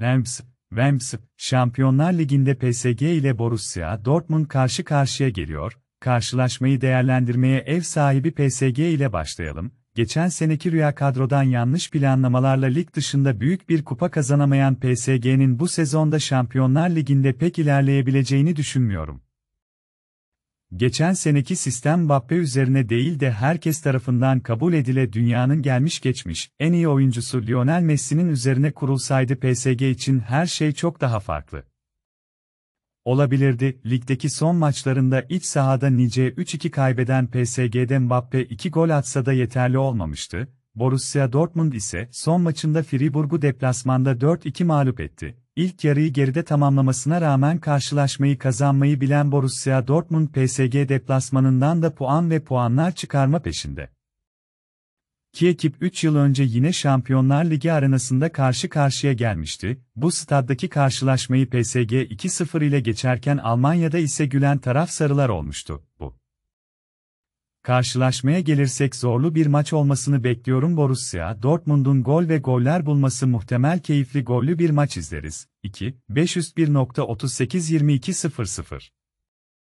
Rams, Rams, Şampiyonlar Ligi'nde PSG ile Borussia Dortmund karşı karşıya geliyor. Karşılaşmayı değerlendirmeye ev sahibi PSG ile başlayalım. Geçen seneki rüya kadrodan yanlış planlamalarla lig dışında büyük bir kupa kazanamayan PSG'nin bu sezonda Şampiyonlar Ligi'nde pek ilerleyebileceğini düşünmüyorum geçen seneki sistem Mbappe üzerine değil de herkes tarafından kabul edile dünyanın gelmiş geçmiş en iyi oyuncusu Lionel Messi'nin üzerine kurulsaydı PSG için her şey çok daha farklı. Olabilirdi, ligdeki son maçlarında iç sahada nice 3-2 kaybeden PSG'de Mbappe 2 gol atsa da yeterli olmamıştı, Borussia Dortmund ise son maçında Friburg'u deplasmanda 4-2 mağlup etti. İlk yarıyı geride tamamlamasına rağmen karşılaşmayı kazanmayı bilen Borussia Dortmund PSG deplasmanından da puan ve puanlar çıkarma peşinde. Ki ekip 3 yıl önce yine Şampiyonlar Ligi arenasında karşı karşıya gelmişti, bu staddaki karşılaşmayı PSG 2-0 ile geçerken Almanya'da ise gülen taraf sarılar olmuştu, bu. Karşılaşmaya gelirsek zorlu bir maç olmasını bekliyorum Borussia Dortmund'un gol ve goller bulması muhtemel keyifli gollü bir maç izleriz. 2, 501.38 22.00